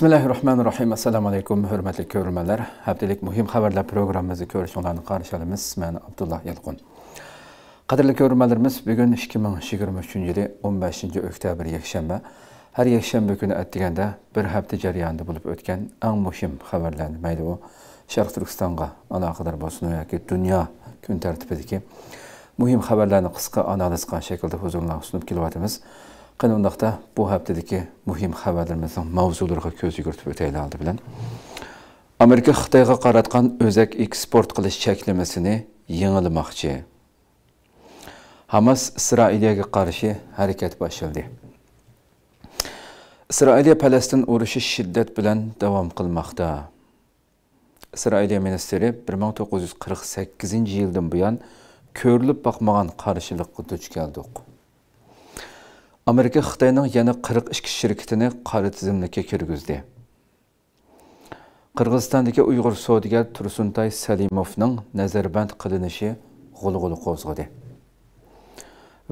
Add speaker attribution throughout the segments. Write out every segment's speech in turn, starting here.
Speaker 1: Bismillahirrahmanirrahim. Assalamu alaykum, hörmətli görürmələr. Həftəlik mühim xəbərlər proqramımızı görüşünlərini qarşılamız. Mən Abdullah Yelqun. Qadirli görürmələrimiz, bu gün 2023-cü il 15-ci oktyabr yekşənbə. Hər yekşənbə günü ətdigəndə bir həftə cəryanında olub ötən ən mühim xəbərlərini məyli o Şərq Türkistanğa əlaqədar olsun ya ki, dünya gün tərtibindəki mühim xəbərlərini qısqa analiz qan şəkildə huzuruna sunub kilovatımız. Huzur Qani undaqda bu haftadaki muhim xabarlarimizning mavzulariga ko'z yugurtib o'tayli oldi bilan amerika xitoyga qaratgan o'zak eksport qilish cheklamasini yengilamoqchi hamas isroiliyaga qarshi harakat boshladi isroiliya falastin urushi shiddat bilan davom qilmoqda isroiliya ministeri 1948 yildan buyon ko'rilib boqmagan qarshilikqa duch keldik Америка Қытайның яны 42 ішкі шіркетіні қары тізімлікке кергізді. Қырғызстандығы ұйғыр соудігер Тұрсынтай Сәлимовның нәзірбәнд қылынышы ғылғылы қозғыды.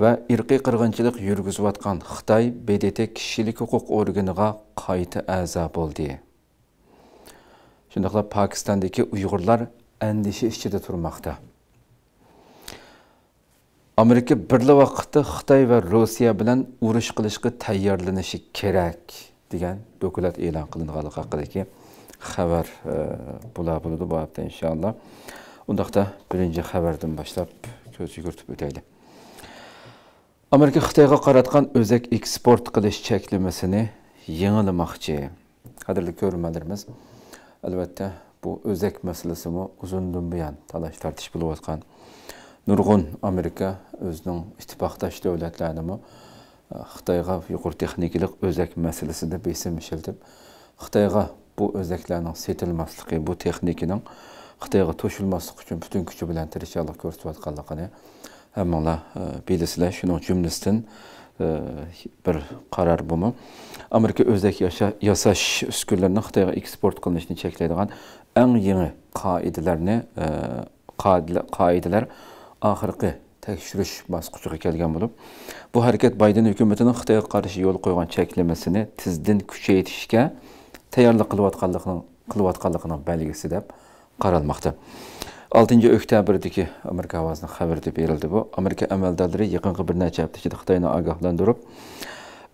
Speaker 1: Вән үрқи қырғынчылық үргізу атқан Қытай бедеті кішілік ұқық орғыныға қайты әза болды. Шындықлы Пакистандығы ұйғырлар әндіші ішчеді тұрмақты. amerika birli vaqtda xitoy va rossiya bilan urush qilishga tayyorlanishi kerak degan dokulat e'lon qilinganligi haqidagi xabar e, bo'ladi bu hafta inshaalloh undaqda birinchi xabardan boshlab ko'z yugurtib o'taylik amerika xitoyga qaratgan o'zak eksport qilish cheklamasini yangilamoqchi qadrli ko'rmalarimiz albatta bu o'zak masalasimi uzundan buyon talash tartish bo'layotgan nurg'un amerika o'zining ittifoqdosh davlatlarini xitoyga yuqur texnikalik o'zak masalasida besim ishiltib xitoyga bu o'zaklarning setilmasligi bu texnikaning xitoyga to'shilmasligi uchun butun kuchi bilan tirishchilik ko'rsatayotganligini hammanglar bilasizlar shuning jumlasidan bir qarar bumi amerika o'zak yasash uskunlarini xitoyga eksport qilinishini cheklaydigan eng yangi qoidalarni qoidalar oxirgi tekshirish bosqichiga kelgan bo'lib bu harakat bayden hukumatining xitoyga qarshi yo'l qo'ygan cheklamasini tizdan kuchaytirishga tayyorlik qilayotganligini belgisi deb qaralmoqda oltinchi oktyabrdagi amerika ovozini xabarida berildi bu amerika amaldorlari yaqinqi bir necha hafta ichida xitoyni ogohlantirib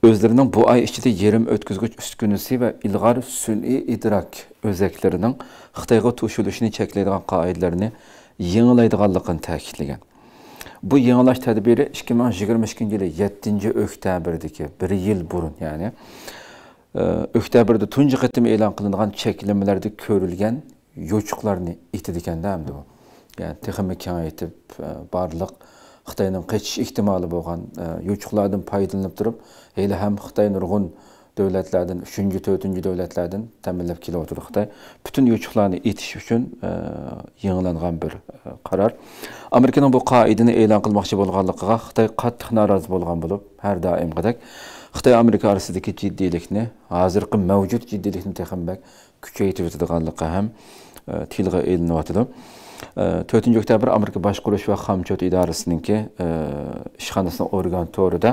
Speaker 1: o'zlarining bu oy ichida yerim o'tkazgich uskunasi va ilg'or sun'iy idrok o'zaklarining xitoyga to'shilishini cheklaydigan qoidalarni yenilaydiganligini ta'kidlagan bu yangilash tadbiri 2022 yili 7 oktyabrdagi bir yil burun ya'ni e, oktyabrda tunji qatim e'lon qilingan cheklamalarda ko'rilgan yo'chuqlarni itidikanda hamdi bu ya'ni texmi kengaytib e, barliq xitoyning qaytish ehtimoli bo'lgan e, yo'chuqlardan foydalanib turib hali ham xitoy nurg'un davlatlardan uchinchi to'rtinchi davlatlardan ta'minlab kelyotidi xitoy butun yuchuqlarni etish uchun e, yangilangan bir e, qaror amerikaning bu qoidani e'lon qilmoqchi bo'lganligiga xitoy qattiq norozi bo'lgan bo'lib har doimgidek xitoy amerika orasidagi jiddiylikni hozirgi mavjud jiddiylikni texmbak kuchaytirib o'tadiganligi ham e, tilga ilinyotidi to'rtinchi oktyabr amerika boshqurish va hamchot idorasininki ishxonasini organ to'rida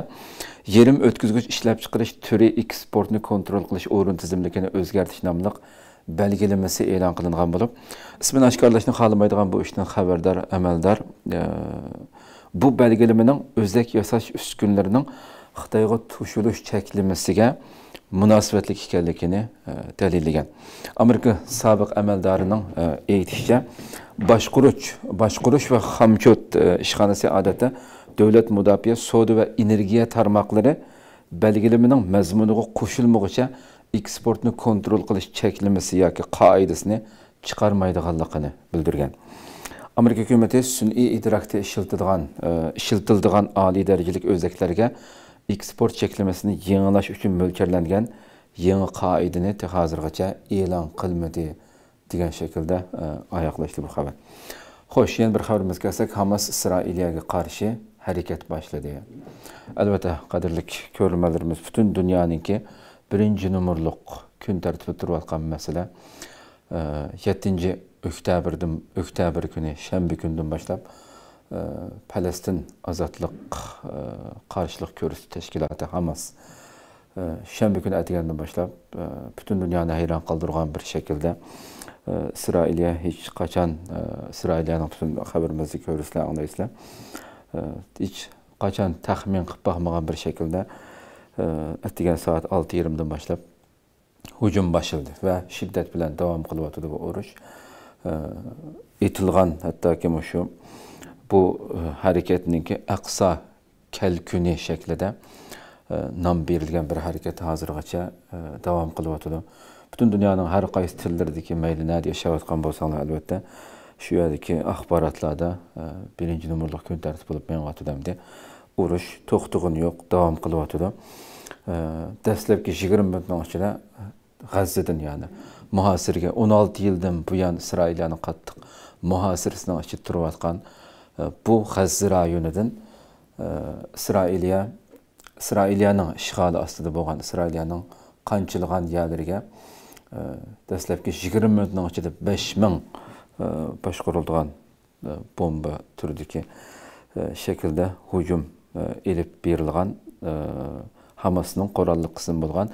Speaker 1: yerim o'tkazgich ishlab chiqarish turi eksportni kontrol qilish o'rin tizimligini o'zgartirish nomli belgilemesi e'lon qilingan bo'lib ismini oshkorlashni xohlamaydigan bu ishdan xabardor amaldor e, bu belgilamaning o'zak yasash uskunlarining xitoyga tushilish cheklimasiga munosabatli ekanligini e, dalillagan amerika sobiq amaldorining e, aytishicha boshquruvch boshqurish va hamchot ishxonasi odatda davlat mudofaa savdo va energiya tarmoqlari belgilimining mazmuniga qo'shilmog'icha eksportni kontrol ya cheklamasi yoki qoidasini chiqarmaydiganligini bildirgen. amerika hukumati sun'iy idrokda ishiltiladigan e, ishiltiladigan oliy darajalik o'zaklarga eksport cheklamasini yangilash uchun mo'ljallangan yangi qoidani hozirgacha e'lon qilmadi degan shaklda e, oyoqlashdi bu xabar xo'sh yana bir xabarimizga kelsak hamas isroiliyaga qarshi harakat boshladi albatta qadrli ko'rilmalarimiz butun dunyoninki birinchi nomerliq kun tartibida turayotgan masala yettinchi oktyabrdan oktyabr kuni shanba kundan boshlab palastin ozodlik qarshilik ko'rsatish tashkiloti hamas shanba kuni aytgandan boshlab butun dunyoni hayron qoldirgan bir shaklda isroilya hech qachon isroiliyaning butun xabarimizda ko'rasizlar anglaysizlar hech qachon taxmin qilib boqmagan bir shaklda ertaga soat olti yarimdan boshlab hujum boshladi va shiddat bilan davom qilyotdi bu urush aytilgan hattoki shu bu harakatniki aqsa kalkuni shaklida nom berilgan bir harakat hozirgacha davom qilyotdi butun dunyoning har qaysi tillardagi mayli nada yashayotgan bo'lsanglar albatta shu yerdagi axborotlarda e, birinchi nomerli kun tartib bo'lib manyotgandi urush to'xtig'ini yo'q davom qilyotdi e, dastlabki yigirma minutning ichida g'azzadan dunyoni muhosirga o'n olti yildan buyon isroiliyani qattiq muhosirasini ichida turayotgan e, bu g'azza rayonidan isroiliya isroiliyaning ishg'oli ostida bo'lgan isroiliyaning qanchilg'an yerlariga dastlabki yigirma minutning ichida besh ming башкарылган э, э, бомба түрдікі э, шекілді hujum еліп берілған Хамасының құраллық қысым болған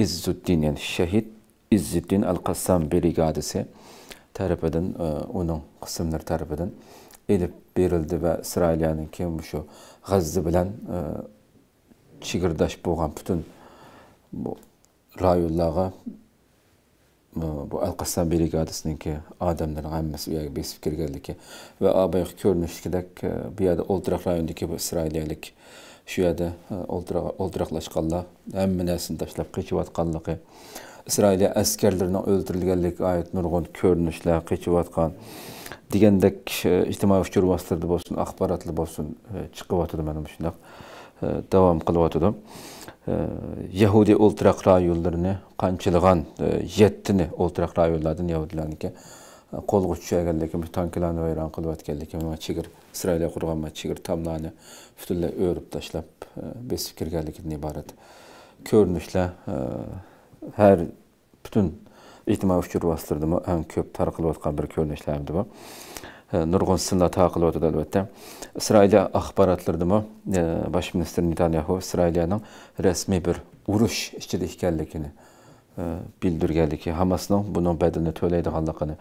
Speaker 1: Иззуддин, яғни шахид Иззуддин Ал-Қассам бригадасы оның қысымдар тарапыдан еліп берілді ва Исраилияның кем шу Ғаззы білән чигірдаш болған бүтін районлағы bu Əlqassan briqadasınınki adamların hamısı uyağa bir fikir gəldi ki və abayıq görmüşdük bu yerdə Oldraq rayonundakı bu İsrailiyyəlik şu yerdə Oldraq Oldraqlaşqanlar həmmə nəsini daşlab keçib atqanlığı İsrailiya əskərlərinin öldürülgənlik ayət nurgun görünüşlər keçib atqan deyəndək ictimai fikir vasitələrdə olsun, axbaratlı olsun çıxıb atdı mənim şunaq davam qılıb atdım. Yahudi o'ltiraq rayonlarını qanchilg'an e, yettini o'ltiraq rayonlardan yahudilarniki e, qo'lga tushaganligimiz tanklarni vayron qilayotganligimiz chegir isroilga qurgan chegir tamlarni butunlay o'rib tashlab e, besib kirganligidan iborat ko'rinishlar har butun ijtimoiy uchur vositalardami eng ko'p tarqalayotgan bir ko'rinishlardi bu nurgun sınla taqil otudu elbette. İsrailya axbaratlardı mı? Baş minister Netanyahu İsrailyanın resmi bir uruş işçili ikkenlikini e, bildirgenlik ki Hamas'ın bunun bedelini töleydi halakını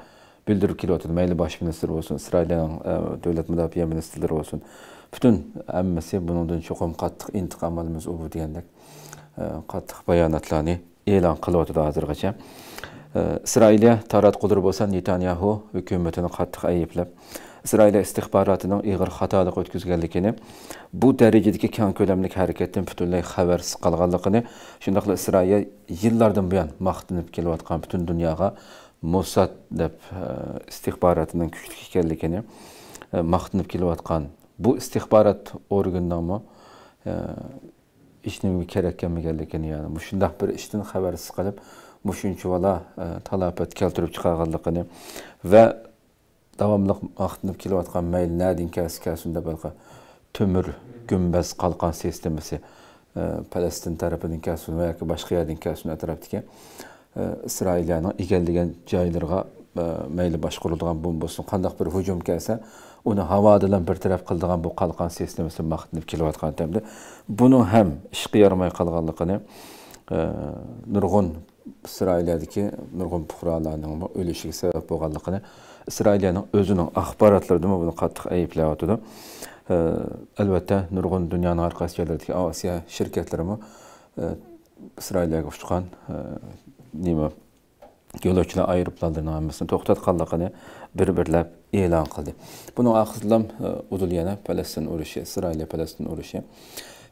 Speaker 1: bildirip kiliyotudu. Meyli baş minister olsun, İsrailyanın e, devlet müdafiye ministerleri olsun. Bütün emmesi bunun çoxum qattiq intiqam alımız ubu diyendek qattiq bayanatlarını elan kılıyotudu hazırgacha. İsrailiya Tarat Qudurbosan Netanyahu hökumətini qattiq əyibləb. İsrailiya istihbaratının iğir xatalıq ötküzgənlikini, bu dərəcədəki kən köləmlik hərəkətdən bütünləy xəbərsiz qalğanlığını, şundaqla İsrailiya yıllardan bu yan maxtınıb kelyatqan bütün dünyaya Mossad deb istihbaratının küçlük ikənligini maxtınıb kelyatqan bu istihbarat orqanınamı işinin kerak ekanligini, yəni bu şundaq bir işdən xəbərsiz qalıb bu shunchavala e, talafot keltirib chiqarganligini va davomli oqinib kelayotgan mayl nadin kasi kasunda balki tömür gumbaz qalqon sistemasi falastin e, tarafidan kasun va yoki boshqa yerdan kasun atrofdagi e, isroillarning egallagan joylarga mayli boshqariladigan bo'lsin qandaq bir hujum kelsa uni havodadan bartaraf qiladigan bu qalqon sistemasi maqtinib kelayotgan hamda buni ham ishqa yaramay qolganligini nurg'un İsrailiyədəki nurğun puxralarının ölüşü səbəb olğanlığını İsrailiyanın özünün axbaratlarında bunu qatdıq ayıplayatdı. E, hə, əlbəttə nurğun dünyanın arxası yerlərindəki Asiya şirkətləri mə e, İsrailiyəyə uçqan e, nima yo'lovchilar aeroplanlarning hammasini to'xtatganligini bir birlab e'lon qildi buni axirlam e, udul yana falastin urushi isroil palastin urushi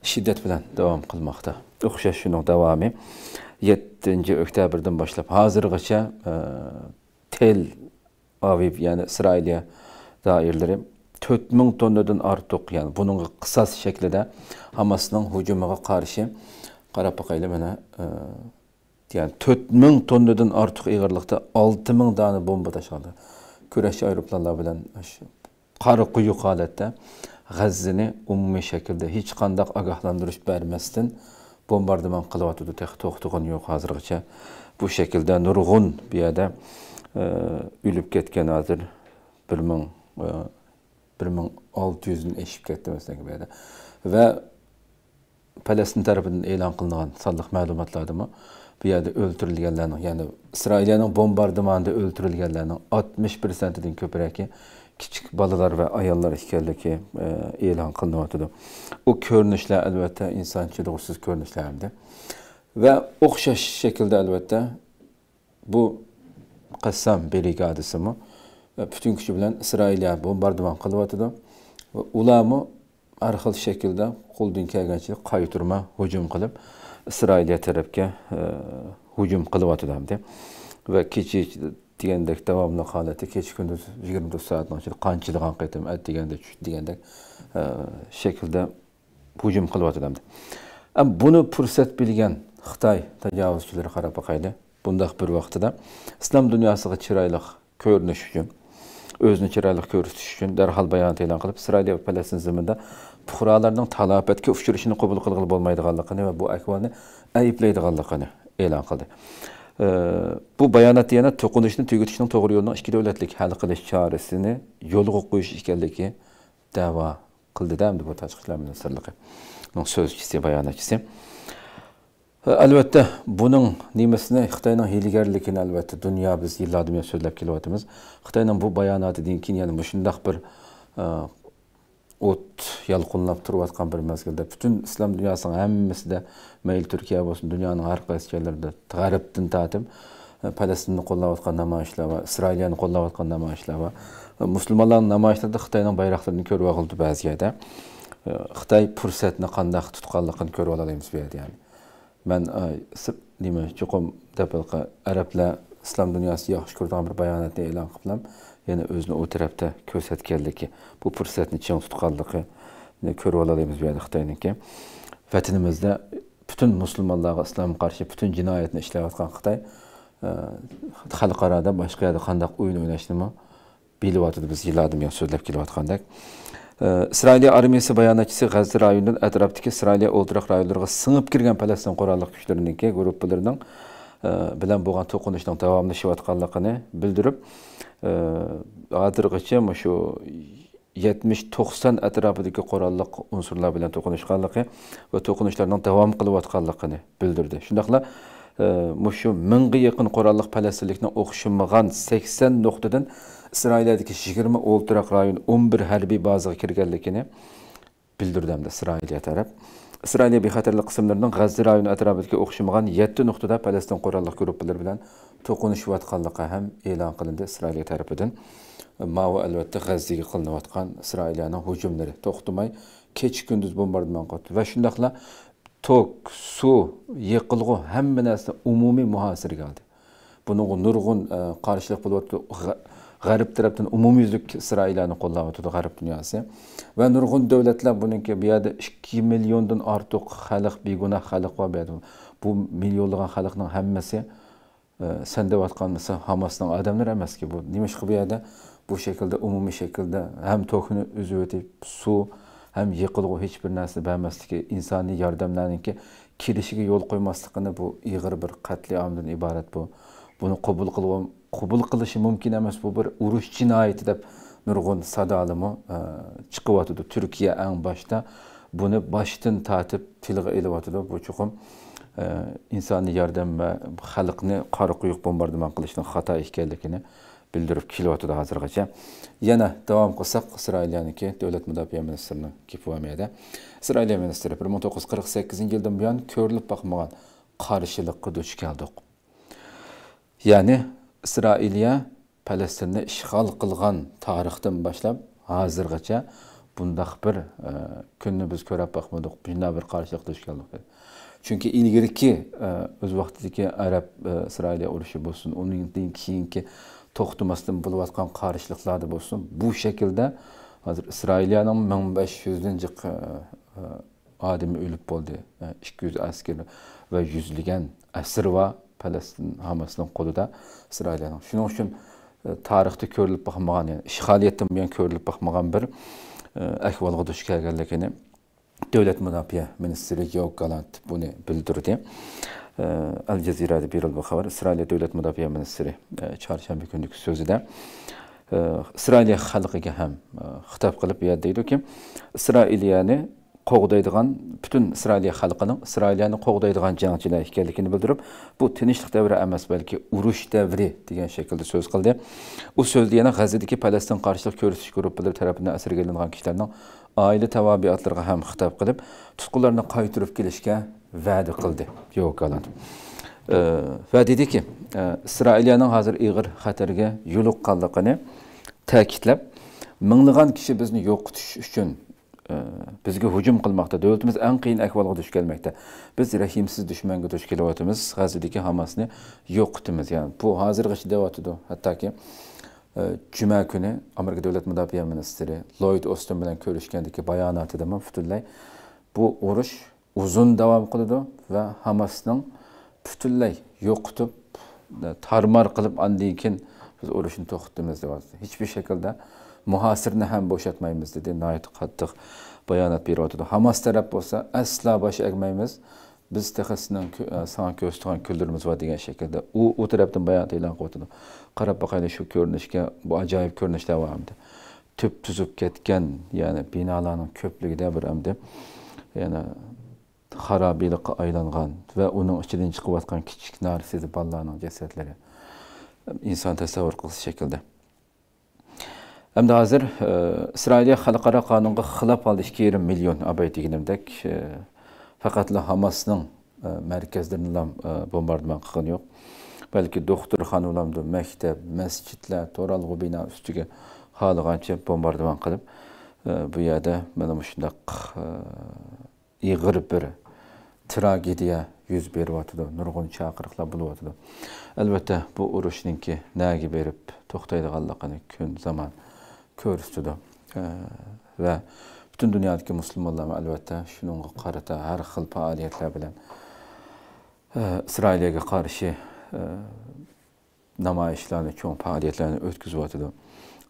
Speaker 1: şiddet bilen devam kılmakta. Okşaş şunun devamı 7. oktyabrdan başlap Hazır e, Tel Aviv yani İsrail'e dairleri 4000 tonnadan artık yani bunun kısas şeklinde Hamas'ın hücumuna karşı Qarapaqayla mana e, yani 4000 tonnadan artık ağırlıkta 6000 tane bomba taşıdı. Küreş aeroplanlar bilen qarı quyu halatda Gazze'ni G'azzini umumiy shaklda hech qandaq ogohlantirish bermasdan bombardimon qilyotidi to'xtag'ini yo'q hozirgacha bu şekilde nurg'un bu yerda o'lib e, ketgan hozir bir ming e, bir ming olti yuzdan eshib ketdi masalan bu yerda va palastin tarafidan e'lon qilingan sonliq ma'lumotlardami bu yerda o'ldirilganlarning ya'ni isroilning bombardimonida o'ldirilganlarning oltmish prosentidan kichik bolalar va ayollar ekanligi e'lon qilinyotidi u ko'rinishlar albatta insonchilig'siz ko'rinishlar hamda Ve o'xshash şekilde elbette bu qassam brigadasimi e, butun kuchi bilan isroilya bombardimon qilyotidi va ularmi har xil shaklda qo'ldan kelgancha qayturma hujum qilib isroiliya tarafga e, hujum qilyotidi hamda ve kecha degandek davomli holatda kecha kunduz yigirma to'rt soatni ichida qanchadan qaytim at deganda tush degandek e, shaklda hujum qilyotdi buni fursat bilgan xitoy tajovuzchilari qarab boqayli bundoq bir vaqtida islom dunyosiga chiroyli ko'rinish uchun o'zini chiroyli ko'rsatish uchun darhol bayonot e'lon qilib isroil va falastin zimida fuqarolarning talofatga uchrashini qabul qilg'ili bo'lmaydiganligini va bu ahvolni ayblaydiganligini e'lon qildi bu bayonotda yana to'qinishni tugatishning to'g'ri yo'lini ikki davlatlik hal qilish chorasini yo'lga qo'yish ekanligi da'vo qildida bu tashqi ishlar ministrligi so'zchisi bayonotchisi albatta buning nimasini xitoyning hiylgarligini albatta dunyo biz yillardan buyon so'zlab kelyapmiz xitoyning bu bayonotidan keyin yana shundoq bir e, o't yolqinlab turayotgan bir mazgilda butun islom dunyosini hammasida mayli turkiya bo'lsin dunyoning har qaysi joylarida g'arbdan tatib e, palastinni qo'llayotgan namoyishlar va isroiliyani qo'llayotgan namoyishlar va e, musulmonlarni namoyishlarida xitoyning bayroqlarini ko'rib oldi ba'zi joyda e, xitoy fursatni qandoq tutganligini ko'rib olamiz bu yerda ya'ni man nima chuqur arablar islom dunyosi yaxshi ko'radigan bir bayonotni e'lon qilibman yana o'zini u tarafda ko'rsatganligi bu fursatni chang tutganligi ko'rib olamiz bu yerda xitoyniki vatanimizda butun musulmonlarga islomga qarshi butun jinoyatni ishlayotgan xitoy e, xalqaroda boshqa yerda qandaq o'yin o'ynashnimi bilyotdi biz yillardan buyon so'zlab kelayotgandek e, isroiliya armiyasi bayonotchisi g'azza rayonidan atrofdagi isroiliya o'ldiroq rayonlariga singib kirgan falastin qurolli kuchlariniki gruppalarining e, bilan bo'lgan to'qinishning davomlashayotganligini bildirib hozirgacha mana shu yetmish to'qson atrofidagi qurolli unsurlar bilan to'qinishganligi va to'qinishlarning davom qilayotganligini bildirdi shundoqla mushu mingga yaqin qurolli falastinlikni o'xshamagan sakson nuqtadan isroildagi yigirma o'ltiraq rayon o'n bir harbiy bazaga kirganligini bildirdi hamda isroiliya taraf isroiliya bexatarlik qismlarining g'azza rayoni atrofidagi o'xshamagan yetti nuqtada falastin qurolli guruhlari bilan to'qinishayotganligi ham e'lon qilindi isroil tarafidan ma albatta g'azzaga qilinayotgan isroiliyani hujumlari to'xtamay kech kunduz bombardimon qildi va shundoqla tok suv yiqilg'u hamma narsa umumiy muhosiraga oldi buninga nurg'un e, qarshilik bo'lyapti g'arb tarafdan umumyuzlik isroiliyani qo'llayotdi g'arb dunyosi va nurg'un davlatlar buniki bu yerda ikki milliondan ortiq xalq begunoh xalq bor bu bu millionlagan xalqning hammasi Ee, sende vatkan mesela Hamas'tan adamlar emez ki bu. Nimiş ki bu yerde bu şekilde umumi şekilde hem tokunu üzüveti su hem yıkılığı hiçbir nesini beğenmezdi ki insani yardımların ki kirişige yol koymaslıkını bu iğir bir katliamdan ibaret bu. Bunu kabul kılım kabul kılışı mümkün emez bu bir uruş cinayeti de nurgun sadalımı e, çıkıvatıdı. Türkiye en başta bunu baştan tatip tilgi elivatıdı bu çokum. insani yordam va xalqni qora quyuq bombardimon qilishning xato ekanligini bildirib kelyotdi hozirgacha yana davom qilsak isroiliyaniki davlat mudofaa ministrini kipvamiyada isroiliya ministri bir ming to'qqiz yuz qirq sakkizinchi yildan buyon ko'rilib boqmagan qarshilikqa duch keldik ya'ni isroiliya palastinni ishg'ol qilgan tarixdan boshlab hozirgacha bundaq bir e, kunni biz ko'rib boqmadik shunday bir qarshilikqa duch keldik dedi chunki ilgariki e, o'z vaqtidagi arab e, isroiliya urushi bo'lsin undan keyingi to'xtamasdan bo'layotgan qarshiliklarda bo'lsin bu shaklda hozir isroiliyaning ming besh jiq odami o'lib bo'ldi ikki yuz askar va yuzlagan asir va falastin hammasini qo'lida isroiliyani shuning uchun tarixda ko'rilib boqmagan ya'ni ishg'oliyatdan buyon ko'rilib boqmagan bir əhvalına düşkərliyini Dövlət Müdafiə Ministri Yoğ Galant bunu bildirdi. Əl-Cəzirədə verilmiş xəbər İsrail Dövlət Müdafiə Ministri çarşənbə günlük sözüdə İsrail xalqına həm xitab qılıb deyir ki, İsrailiyəni qo'g'daydigan butun isroiliya xalqining isroiliyani qo'g'daydigan jangchilar ekanligini bildirib bu tinchlik davri emas balki urush davri degan shaklda so'z qildi u so'zda yana g'azidagi falastin qarshilik ko'rsatish gruppalari tarafidan asirga olingan kishilarning oila tavabiatlariga ham xitob qilib tutqunlarni qaytirib kelishga va'da qildi yokaland e, va dediki e, isroiliyaning hozir ig'ir xatarga yo'liqqanligini ta'kidlab minglagan kishi bizni yo'qotish uchun bizga hujum qilmoqda davlatimiz eng qiyin ahvolga duch kelmoqda biz rahimsiz dushmanga duch kelyapmiz g'azdagi hammasini yo'qitimiz ya'ni bu hozirgacha hatto hattoki e, juma kuni amerika davlat mudofaa ministri loyd ostin bilan ko'rishgandagi bayonotida ham butunlay bu urush uzun davom qiladi va hammasini butunlay yo'qitib e, tarmor qilib andan keyin biz urushni to'xtatamiz deyapti hech bir shaklda muhasirni ham bo'shatmaymiz dedi nihoyat qattiq bayonot beryotdi hamas taraf bo'lsa aslo bosh egmaymiz biz texasdan e, san ko'z kuldirmiz va degan shaklda u u tarafdan bayonot e'lon qilyotdi qarab boqaylik shu ko'rinishga bu ajoyib ko'rinish davomida tup tuzib ketgan ya'ni binolarni ko'pligida bir hamda yana harobiylikqa aylangan va uning ichidan chiqayotgan kichik narsasi bolalarni jasadlari inson tasavvur qilsa shaklda Әмді азыр Исраилия халықара қанунға қылап ал 2 миллион абай дегенімдек фақатлы Хамасның мәркездерін лам бомбардыман қықын жоқ. Бәлкі доқтырхан уламды мәктеп, мәсчитлер, торалғы бина үстіге халығанчы бомбардыман қылып, bu yerda mana shundaq ig'ir bir tragediya yuz beryotidi nurg'un chaqiriqlar bo'lyotidi albatta bu urushningki nagi berib to'xtaydiganligini kun zamon ko'rsatdi ee, va butun dunyodagi musulmonlar albatta shunga qarata har xil faoliyatlar bilan e, isroilga qarshi e, namoyishlarni cho'ng faoliyatlarni o'tkazyotdi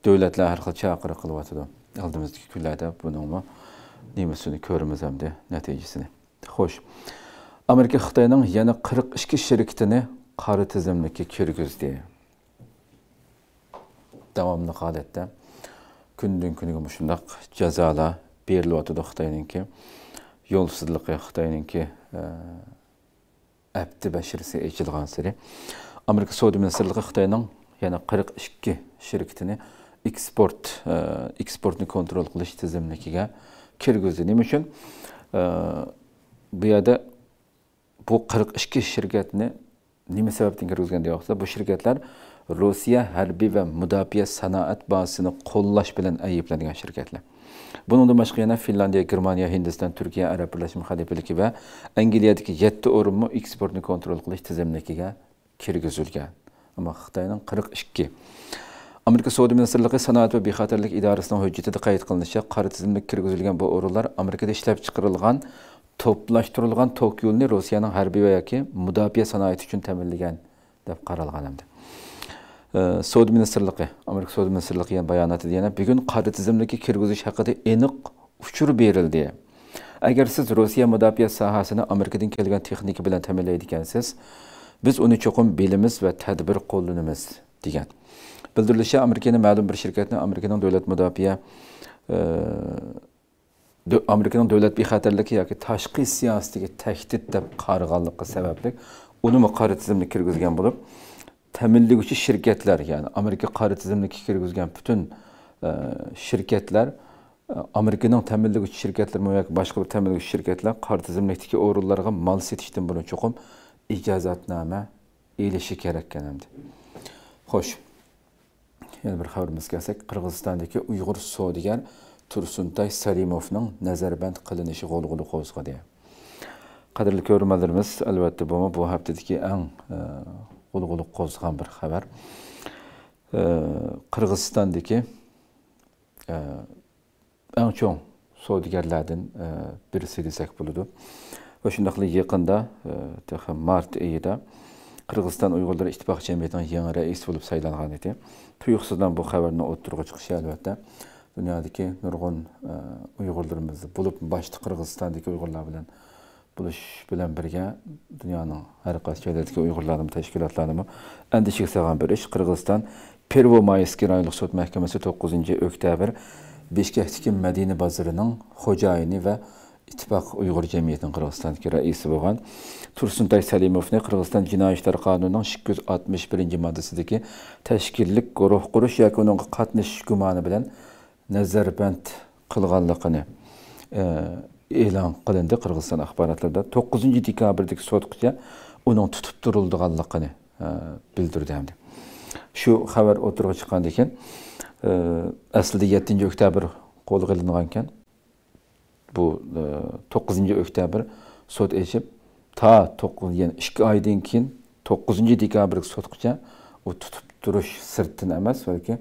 Speaker 1: davlatlar har xil chaqiriq qilyotdi oldimizdagi kunlarda buningmi nimasini ko'ramiz hamda natijasini Hoş amerika xitoyning yana qirq ikki shirkitini qari tizimlikka kirgizdi davomli holatda күндүн күнүгө ушундак жазала берилип атат кытайнынки жолсуздукы кытайнынки әпті бәшірісі жылған сірі. Америка Сауды Министрлігі Қытайның яна 42 шіріктіні экспорт, экспортны контрол қылыш тізімлікіге кіргізді. Нем үшін бұяда бұл 42 шіркетіні неме себептен кіргізген де оқса, бұл шіркетлер Rusya harbi ve müdafiye mudofaa sanoat kollaş bilen ayıplanan şirketler. Bunun da başka yana finlandiya germaniya Hindistan, Türkiye, Arap birlashma xalifaligi ve angliyadagi yetti orumu eksportunu kontrol qilish tizimligiga kirgizilgan gözülgen. Ama Hıhtay'ın 42. amerika Suudi Ministerliği Sanayet ve Bihaterlik İdarası'nın hücreti de kayıt kılınışı, karı qora tizimga gözülgen bu orular amerikada işlep çıkarılgan, toplaştırılgan tok Rusya'nın harbi veya ki müdafiye mudofaa için uchun de karalgan hem de. savdo ministrligi amerika savdo ministrligi bayonotida yana bugun qari tizimligi kirgizish haqida aniq uchur berildi agar siz rossiya mudofaa sohasini amerikadan kelgan texnika bilan ta'minlaydigansiz biz uni cho'qim bilimiz va tadbir qo'llanamiz degan bildirilishicha amerikani ma'lum bir shirkatni amerikaning davlat mudofaa amerikaning davlat bexatarligi yoki tashqi siyosatiga tahdid deb qaraganligi sababli uni qari tizimga kirgizgan bo'lib ta'minlovchi shirkatlar ya'ni amerika qari tizimligiga kirgizgan butun e, shirkatlar e, amerikaning ta'minlovchi shirkatlar yoki boshqa bir ta'minlovchi shirkatlar qari tizimlikdagi oğrullarına mol setishdan burun chuqum ijozatnoma elishi kerak ekan endi xo'sh yana bir xabarimizga kelsak qirg'izistondagi uyg'ur sodigar tursuntay salimovning nazarband qilinishi g'ulg'uli qo'zg'adi qadrli ko'rmalarimiz albatta bu bu haftadagi eng e, g'ulg'uliq qo'zg'agan bir xabar ee, qirg'izistondagi eng cho'ng savdogarlardan e, birisi desak Ve va shundoqli yaqinda e, mart oyida qirg'iziston uyg'urlari ittifoq jamiyatining yangi reis bulup saylangan edi tuyuqsizdan bu xabarni o'ttirg'a chiqishi albatta Dünyadaki nurg'un e, uyg'urlarimizni bo'lib boshda qirg'izistondagi uyg'urlar bilan bo'lish bilan birga dunyoning har qaysi joylaridagi uyg'urlarni tashkilotlarini andishaga solgan bir ish qirg'iziston pervomayskiy rayonlik sud mahkamasi to'qqizinchi oktyabr bishkekdagi madina bozorining xo'jayini va ittifoq uyg'ur jamiyatining qirg'izistondagi raisi bo'lgan tursuntay salimovni qirg'iziston jinoiy ishlar qonunining ikki yuz oltmish birinchi moddasidagi tashkillik guruh qurish yoki unga qatnashish gumoni bilan nazarband qilganligini e, e'lon qilindi qirg'iziston axborotlarida to'qqizinchi dekabrdagi sotqga uning tutib turildiganligini e, bildirdi hamda shu xabar o'tirg'i chiqqan ekan e, aslida yettinchi oktyabr qo'lga olingan ekan bu e, to'qqizinchi oktyabr sot echib ta to'qqiz ya'ni ikki oydan keyin to'qqizinchi dekabr sotgacha u tutib turish sirtdan emas balki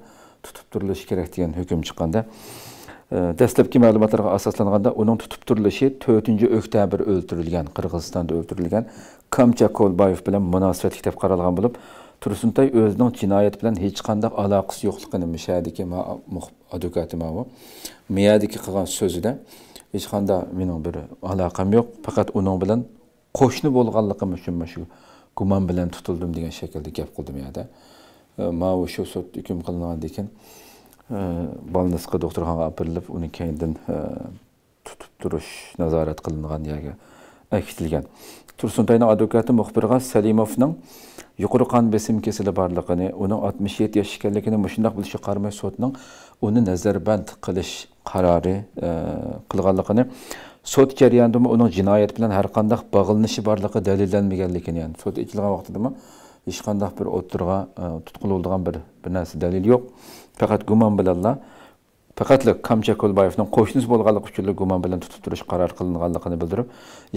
Speaker 1: tutib turilishi kerak degan hukm chiqqanda dastlabki ma'lumotlarga asoslanganda uning tutib turilishi 4 oktyabr o'ldirilgan qirg'izistonda o'ldirilgan kamcha kolbayev bilan munosabatlik deb qaralgan bo'lib tursuntay o'zining jinoyat bilan hech qanday aloqasi yo'qligini mishadiki advokati miyadiki qilgan so'zida hech qanday mening bir aloqam yo'q faqat uning bilan qo'shni bo'lganligim uchun shu gumon bilan tutildim degan shaklda gap qildi yada ma shu sud hukm qilingandan keyin Ee, balnisqa doktorxonaga olib berilib uni keyin e, tutib nazarat nazorat qilingan deya aytilgan tursuntoyni advokati muxbirga salimovning yuqori qon besim kesili borligini uning oltmish yetti yosh ekanligini mushundoq bilishiga qaramay sudning uni nazarband qilish qarori e, qilganligini sud jarayonida uning jinoyat bilan har qanday bog'lanishi borligi dalillanmaganligini ya'ni sud ichilgan vaqtidami hech qanday bir o'tirg'a e, tutqiladigan bir bir narsa dalil yo'q fakat guman bilanla faqatla kamçak Ko'lbayevning qo'shnisi bo'lganligi uchun guman bilan tutib turish qaror qilinganligini bildirib,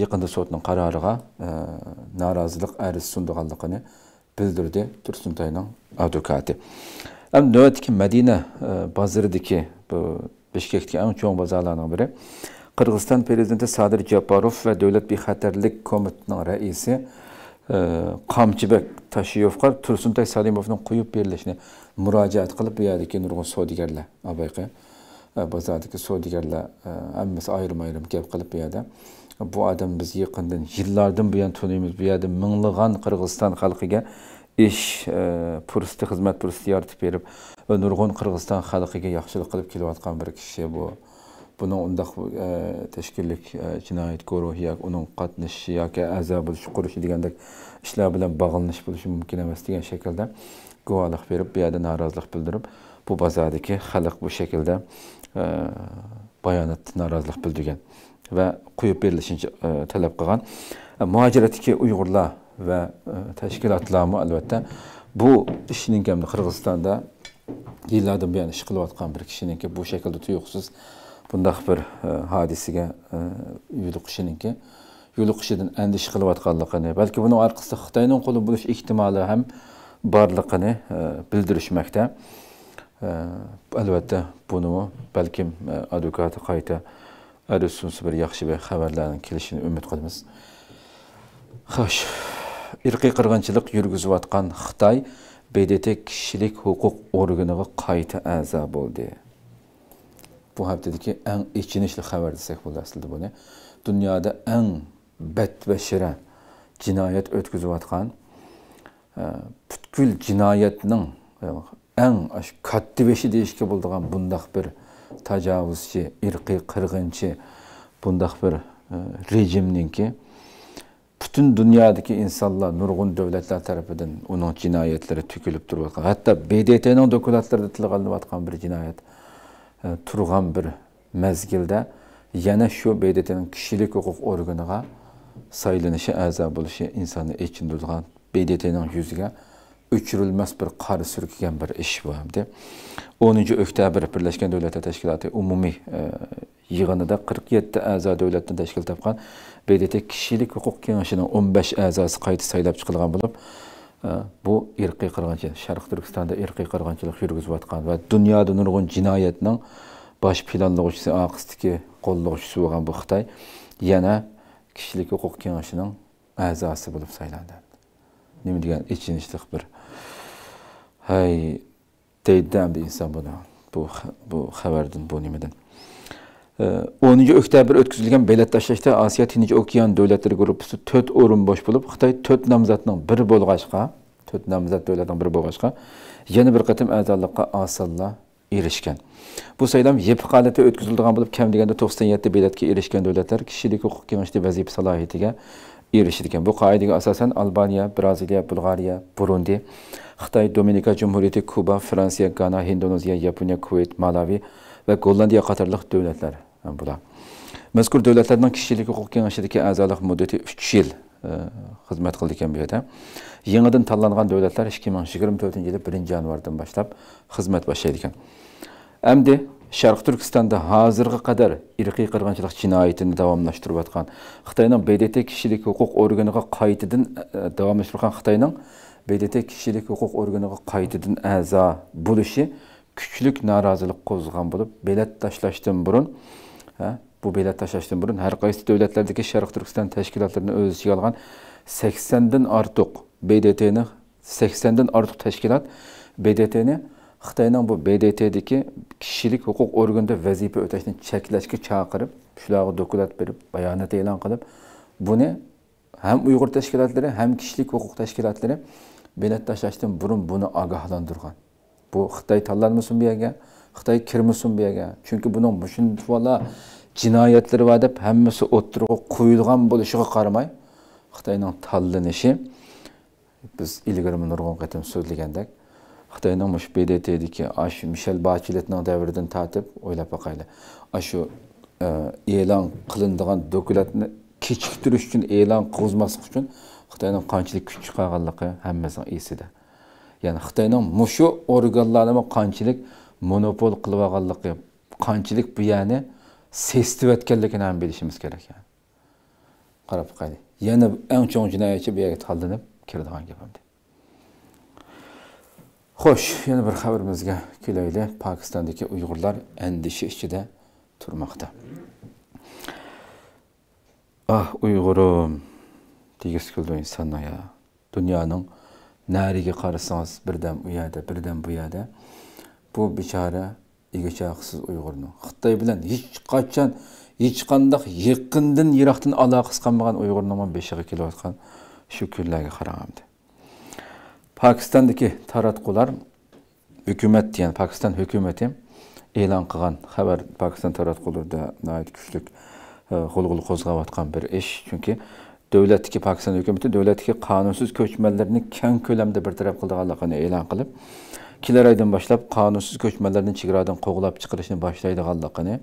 Speaker 1: yaqinda sudning qaroriga e, norozilik arz sundiganligini bildirdi Tursun Tursuntoyning advokati. Endi navbatdagi Madina e, bozoridagi bu Bishkekdagi eng chong bozorlarning biri Qirg'iziston prezidenti Sadir Japarov va Davlat bexatarlik qo'mitasining raisi qamchibek tashiyevga tursuntay salimovni quyib berilishini murojaat qilib bu yerdagi nurg'un savdogarlar abayqa bozordagi savdogarlar hammasi ayrim ayrim gap qilib bu yerda bu odam biz yaqindan yillardan buyon taniymiz bu yerda minglag'an qirg'iziston xalqiga ish fursati xizmat fursati yaratib berib nurg'un qirg'iziston xalqiga yaxshilik qilib kelayotgan bir kishi bu buni undoq e, tashkillik e, jinoyat guruhi yoki uning qatnashishi yoki a'zo bo'lishi qurishi degandek ishlar bilan bog'lanish bo'lishi mumkin emas degan shaklda guvohlik berib bu yerda norozilik bildirib bu bozordagi xalq bu shaklda e, bayonotda norozilik bildirgan va qo'yib berilishini talab qilgan muhojiratdagi uyg'urlar va tashkilotlarmi albatta bu ishning ham qirg'izistonda yillardan buyon ish qilayotgan bir kishiniki bu shaklda tuyuqsiz бұндағы бір хадисеге үйілік кішінікі үйілік кішіден әндіш қылып атқанлығыны бәлки бұның арқысы қытайның қолы болуш ихтималы һәм барлығыны білдірішмәкте әлбәтте бұны бәлкім адвокаты қайта әрі бір яқшы бір хабарларның келішін үміт қылмыз хош irqiy qirg'inchilik yurgizayotgan Қытай bdt kishilik huquq organiga қайта a'zo болды bu haftadagi eng echinishli xabar desak bo'ladi aslida buni dunyoda eng e, e, bad va shira jinoyat o'tkazayotgan butkul jinoyatning eng katta beshi deyishga bo'ladigan bundaq bir tajovuzchi irqiy qirg'inchi bundoq bir e, ki, butun dünyadaki insonlar nurg'un davlatlar tarafidan cinayetleri jinoyatlari tukilib hatta BDT'nin dokulatları da tılgalını vatkan bir jinoyat E, turgan bir mazgilda yana shu kişilik kishilik huquq sayılınışı saylanishi a'zo insanı insonni durduğun bedetining yuziga üçürülmez bir qari sürgüken bir ish bu 10. o'ninchi oktyabr birlashgan davlatlar tashkiloti umumiy e, yig'inida 47 yetti a'zo davlatdan tashkil topgan bdt kishilik huquq kengashining o'n besh a'zosi qayta saylab chiqilgan bo'lib Ә, бұл ирқи қырғаншылық шарқ түркістанда ирқи қырғаншылық жүргізіп жатқан ва дүнияда нұрғын жинаяттың баш планлағучысы ақыстыке қоллағучысы болған бұл қытай yana kishilik huquq kengashining a'zosi bo'lib saylandi nima degan ichinishliq bir hay o'ninchi oktyabr o'tkazilgan belet tashlashda osiyo tinch okean davlatlari guruhisi to'rt o'rin bo'sh bo'lib xitoy to'rt nomzodning biri bo'lg'achqa to'rt nomzod davlatning biri bo'lg'achqa yana bir qatim a'zolikqa osonla erishgan bu saylam yepiq holatda o'tkaziladigan bo'lib kam deganda to'qson yetti belatga erishgan davlatlar kishilik huquq kengashi vazifa salohiyatiga erishdi bu qoidaga asosan albaniya braziliya bulg'ariya burundi xitoy dominika jumhuriyati kuba fransiya gana indoneziya yaponiya kuvayt malavi va gollandiya qatorliq davlatlar була. Мәзкур дәүләтләрнең кешелек құқық киңәшедәге әгъзалык мөддәте 3 жыл қызмет кылды икән Еңіден талланған Яңадан 2024 елның 1 январдан башлап қызмет башлый икән. Әмде Шарқ Түркістанда hazırғы қадар ирқи қырғаншылық жинайетін давамлаштырып атқан Қытайның БДТ кішілік құқық органыға қайтыдын давамлаштырған Қытайның БДТ кішілік құқық органыға қайтыдын әза бұлышы күшілік наразылық қозған болып, белет ташлаштың бұрын bu belat tashlashdan burun har qaysi davlatlardagi sharq turkiston tashkilotlarini o'z ichiga olgan saksondan ortiq bdtni saksondan ortiq tashkilot bdtni xitoyning bu bdtdagi kishilik huquq organda vazifa o'tashni cheklashga chaqirib shularga dokulat berib bayonot e'lon qilib buni ham uyg'ur tashkilotlari ham kishilik huquq tashkilotlari belat tashlashdan burun buni ogohlantirgan bu xitoy tanlanmasin bu yerga xitoy kirmasin bu yerga chunki buni mushunvala jinoyatlari va deb hammasi o'ttirg'a qo'yilgan bo'lishiga qaramay xitoyning tanlanishi biz ilgari nurg'un qatim so'zlagandek xitoyning mush bdtdiki shu mishel bachiletning davridan tortib o'ylab boqayli shu e, e'lon qilindigan dokumentni kechiktirish uchun e'lon qilmaslik uchun xitoyning qanchalik kuch chiqarganligi hammasi esida ya'ni xitoyning mushu organlarni qanchalik monopol qilib kançılık bu yani sestib o'tganligini ham bilishimiz kerak yani. qarab qaydi yana eng chong jinoyatchi bu yerga tanlanib kiradigan gap xo'sh yana bir xabarimizga kelaylik pokistondagi uyg'urlar andisha ichida turmoqda ah uyg'urim degisi keldi insonni ya dunyoning nariga qarasangiz birdan u yerda birdan bu yerda bu bechora egacha huquqsiz uyg'urni xitoy bilan hech qachon hech qandaq yaqindan yiroqdan aloqasi qolmagan uyg'urni beshiga kelayotgan shu kunlarga qaraganda pokistondagi taratqular hukumat ya'ni pokiston hukumati e'lon qilgan xabar pokiston taratqularida kuchli e, g'ulg'ul qo'zg'ayotgan bir ish chunki davlatdagi pokiston hukumati davlatdagi qonunsiz ko'chmanlarni keng ko'lamda bartaraf qilganligini e'lon qilib kelar oydan boshlab qonunsiz ko'chmanlarni chegaradan qo'g'lab chiqarishni boshlaydiganligini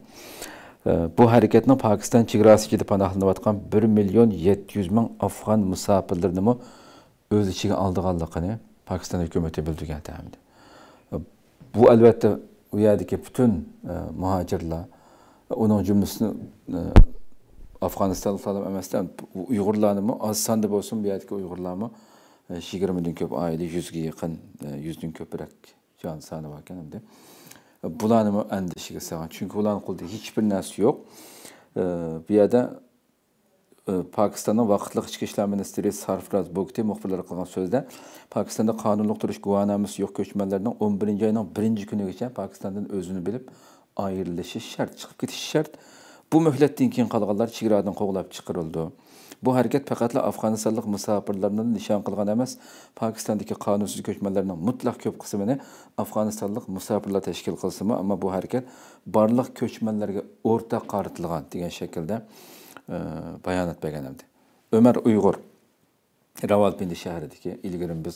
Speaker 1: e, bu harakatning pokiston chegarasi ichida panohlanayotgan bir million yetti yuz ming afg'on musofirlarini o'z ichiga oldiganligini Pakistan hukumati bildirgan hamda e, bu albatta u yerdagi butun e, muhojirlar uning jumlasini afg'oniston emasdan uyg'urlarni oz sonda bo'lsin bu yerdagi uyg'urlarni yigirmadan 100 oila yuzga 100 e, yuzdan ko'proq jon soni bor ekan unda bularni andishiga салган, chunki ularni qo'lida hech bir narsa yo'q e, bu yerda e, pokistonning vaqtliq ichki ishlar ministri sarfraz bokti muxbirlarga qilgan so'zda pokistonda qonunliq turish guvonomasi yo'q ko'chmanlarning o'n birinchi oyning birinchi kunigacha pokistondan o'zini bilib ayrilishi shart шарт ketishi shart шарт. Бу keyin qolganlar chegaradan quvlab chiqarildi bu harakat faqatla afg'onistonlik musofirlarni nishon qilgan emas pokistondagi qonunsiz ko'chmanlarning mutlaq ko'p qismini afg'onistonlik musofirlar tashkil qilsinmi ammo bu harakat barliq ko'chmanlarga orta qaritilgan degan shaklda e, bayonot bergan endi umar uyg'ur ravolpindi shahridagi ilgari biz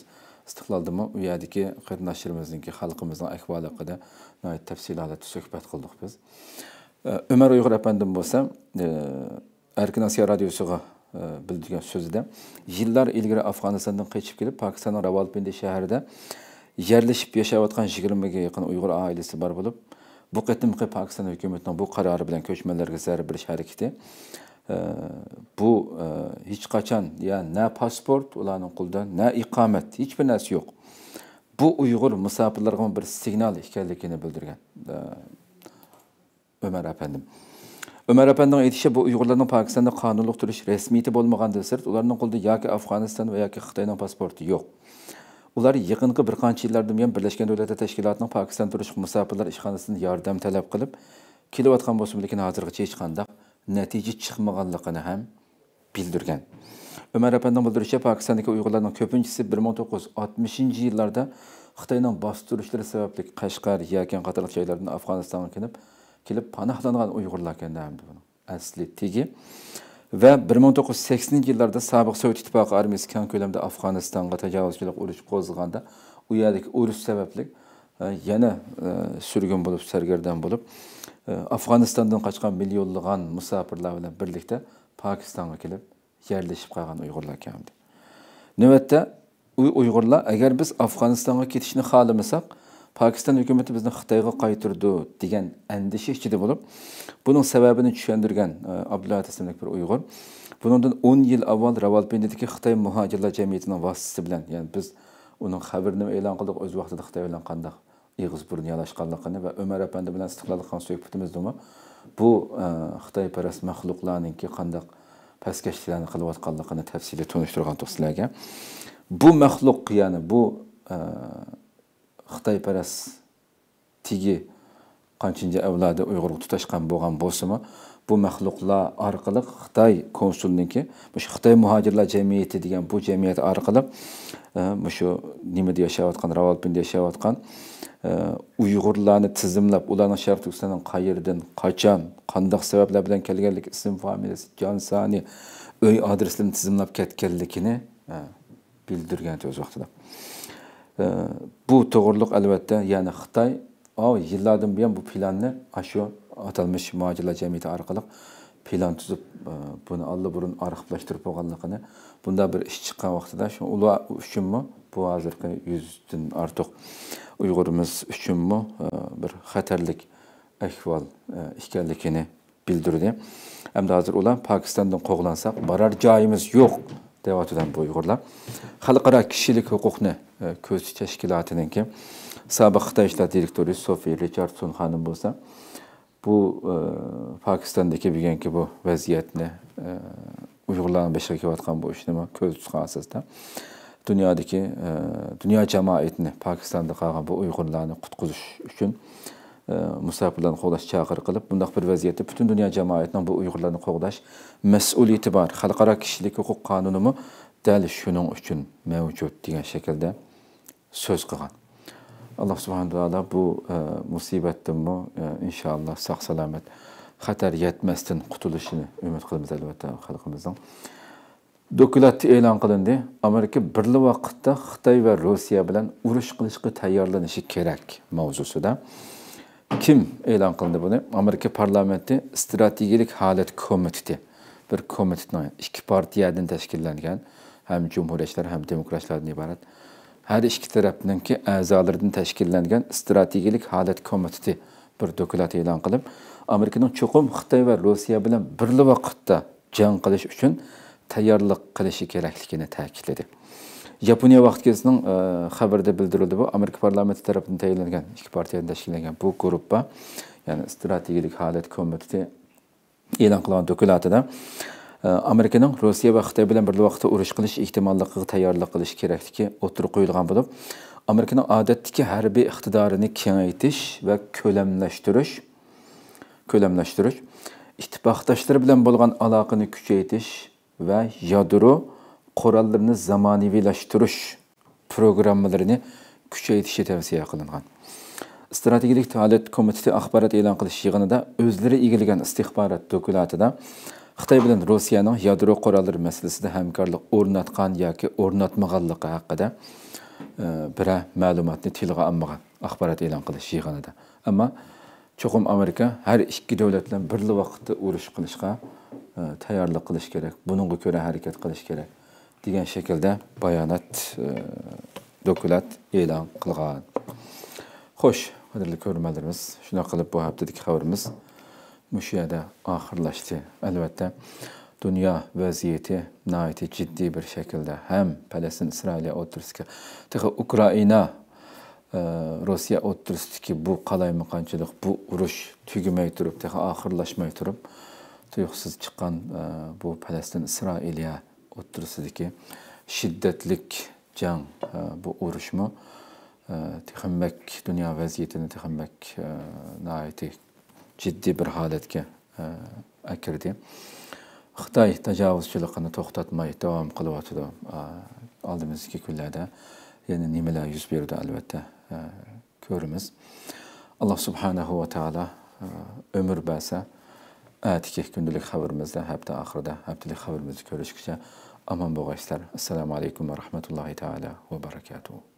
Speaker 1: istiqloldimi u yerdagi qarindoshlarimizniki xalqimizning ahvoli haqida tafsilotli suhbat qildik biz umar e, uyg'ur apandim bo'lsa erkin osiyo radiosiga Э, bildirgan so'zida yillar ilgari afg'onistondan qaytib kelib pokistonning ravalpindi shahrida yerlashib yashayotgan yigirmaga yaqin uyg'ur oilasi bor bo'lib bu qatimqi pokiston hukumatining bu qarori bilan ko'chmanlarga zarar berish harakati e, bu e, hech qachon ya na pasport ularning qo'lida na iqomat hech bir narsa yo'q bu uyg'ur musofirlarga bir signal ekanligini bildirgan umar e, apandim Ömer Apan'dan etişe bu Uygurlarning Pakistan'da qonunlik turish rasmiyati bo'lmaganidan sirt ularning qo'lida yoki Afg'oniston va yoki Xitoyning pasporti yo'q. Ular yaqinqi bir qancha yillardan buyon Birlashgan Devleti Tashkilotining Pakistan turish musofirlar ishxonasidan yordam talab qilib kelayotgan bo'lsa lekin hozirgacha hech qanday natija chiqmaganligini ham bildirgan. Ömer Apan'dan bildirishicha Pokistondagi Uyg'urlarning ko'pinchisi 1960-yillarda Xitoyning bostirishlari sababli Qashqar, Yakan qatorli şeylerden Afg'onistonga kınıp, kelib panohlangan uyg'urlar ekan asli tegi va 1980 yillarda sobiq sovet ittifoqi armiyasi keng ko'lamda afg'onistonga tajovuzchilik urush qo'zg'aganda u yerdagi urush sababli e, yana e, surgun bo'lib sargardon bo'lib e, afg'onistondan qochgan millionlagan musofirlar bilan birlikda pokistonga kelib yerlashib qolgan uyg'urlar ekan navbatda u uyg'urlar agar biz afg'onistonga ketishni xohlamasak Pakistan hukumati bizni xitoyga qaytirdi degan andisha ichida bo'lib buning sababini tushundirgan e, abdulla ismli bir uyg'ur bundan 10 yil avval ravolpindidagi xitoy muhojirlar jamiyatining vositasi bilan ya'ni biz uning xabarini e'lon qildik o'z vaqtida xitoy bilan qandoq ig'iz burun yalashqanligini va umar apandi bilan istiqlol qilgan suhbatimizdami bu e, xitoyparast maxluqlarninki qandoq pastkashliklarni qilayotganligini tafsiliy tunishtirgan sizlarga bu maxluq ya'ni bu e, xitoyparast tigi qanchincha avlodi uyg'urga tutashgan bo'lgan bo'lsinmi bu maxluqlar orqali xitoy konsulniki shu xitoy muhojirlar jamiyati degan bu jamiyat orqali e, shu nimada yashayotgan ravolpinda yashayotgan e, uyg'urlarni tizimlab ularni sharq turkistondan qayerdan qachon qandoq sabablar bilan kelganligi ism familiyasi jon soni uy adresini tizimlab ketganligini e, bildirgan o'z vaqtida bu to'g'riliq albatta ya'ni xitoy yillardan buyon bu planni shu atalmish muhojirlar jamiyati orqali plan tuzib e, buni allaburun arxivlashtirib bo'lganligini bunda bir ish chiqqan vaqtida shu ular uchunmi bu hozirgi yuzdan ortiq uyg'urimiz uchunmi e, bir xatarlik ahvol e, ekanligini bildirdi hamda hozir ular pokistondan qo'g'lansak borar joyimiz yo'q deyotidan bu uyg'urlar xalqaro kishilik huquqni e, ko'z tashkilotiniki sabiq xitoy shtat direktori sofi richardson xonim bo'lsa bu e, pokistondagi bilganki bu vaziyatni e, uyg'urlarni boshiga kelayotgan bu ishni ko'z tutgan asosda dunyodagi dunyo jamoatini pokistonda qolgan bu uyg'urlarni qutqizish uchun müsəbbilərini qoğdaş çağır qılıb, bundaq bir vəziyyətdə bütün dünya cəmiyyətinin bu Uyğurlarını qoğdaş məsul etibar, xalqara kişilik hüquq qanunumu dəl şunun üçün mövcud deyən şəkildə söz qılan. Allah subhanahu taala bu ə, e, musibətdənmi e, inşallah sağ-salamət xətər yetməsdən qutuluşunu ümid qılırıq əlbəttə xalqımızın. Dokulat elan qılındı. Amerika birli vaqtda Xitay və Rusiya bilan uruş qilishga tayyorlanishi kerak mavzusida. kim e'lon qildi buni amerika parlamenti strategik holat komiteti bir komitetni ikki partiyadan tashkillangan ham jumhuriyatchilar ham demokratlardan iborat har ikki tarafninki a'zolaridan tashkillangan strategik holat komiteti bir dokulat e'lon qilib amerikaning chuqum xitoy va rossiya bilan birli vaqtda jang qilish uchun tayyorlik qilishi kerakligini ta'kidladi yaponiya vaqt vaqtgazning e, xabarda bildirildi bu amerika parlamenti tomonidan tayinlangan ikki partiyadan tashkillangan bu guruhpa ya'ni strategik holat komiteti e'lon qilgan dokladida e, amerikaning rossiya va xitoy bilan bir vaqtda urush qilish ehtimolligiga tayyorlik qilish kerakligi o'tirib qo'yilgan bo'lib amerikaning odatdagi harbiy iqtidorini kengaytirish va ko'lamlashtirish ko'lamlashtirish ittifoqdoshlari bilan bo'lgan aloqani kuchaytirish va yadro qurollarni zamonaviylashtirish programmalarini kuchaytishni tavsiya qilingan strategik faoliyat komiteti axborot e'lon qilish yig'inida o'zlari istihbarat dokulatı da xitoy bilan rossiyaning yadro qurollari masalasida hamkorlik o'rnatgan yoki o'rnatmaganligi haqida e, bira ma'lumotni tilg'a olmagan axborot e'lon qilish yig'inida ammo çoğum amerika har ikki devletle bilan birli vaqtda urush qilishga e, tayyorlik qilish kerak bunga ko'ra harakat qilish kerak şekilde shaklda bayonot e, dokulat e'lon qilgan xo'sh qadrli ko'rmalarimiz shunaqa qilib bu haftadagi xabarimiz mushu yerda oxirlashdi albatta dunyo vaziyati nihoyatda jiddiy bir shaklda ham falastin isroiliya Ukrayna, ukraina e, rossiya o'tirisidagi bu qalaymaqanchilik bu urush tugamay turib oxirlashmay turib tuyuqsiz chiqqan e, bu falastin isroiliya o'tirisidagi shiddatlik jang e, bu urushmi e, texammak dunyo vaziyatini texammak e, naiti jiddiy bir holatga akirdi xitoy tajovuzchiligini to'xtatmay davom qilyotdi oldimizdagi kunlarda yana nimalar yuz berdi albatta ko'ramiz alloh subhanahu va taolo umr basa atiki kundalik xabarimizda hafta oxirida haftalik xabarimizni ko'rishgacha أمام بوغيستر السلام عليكم ورحمة الله تعالى وبركاته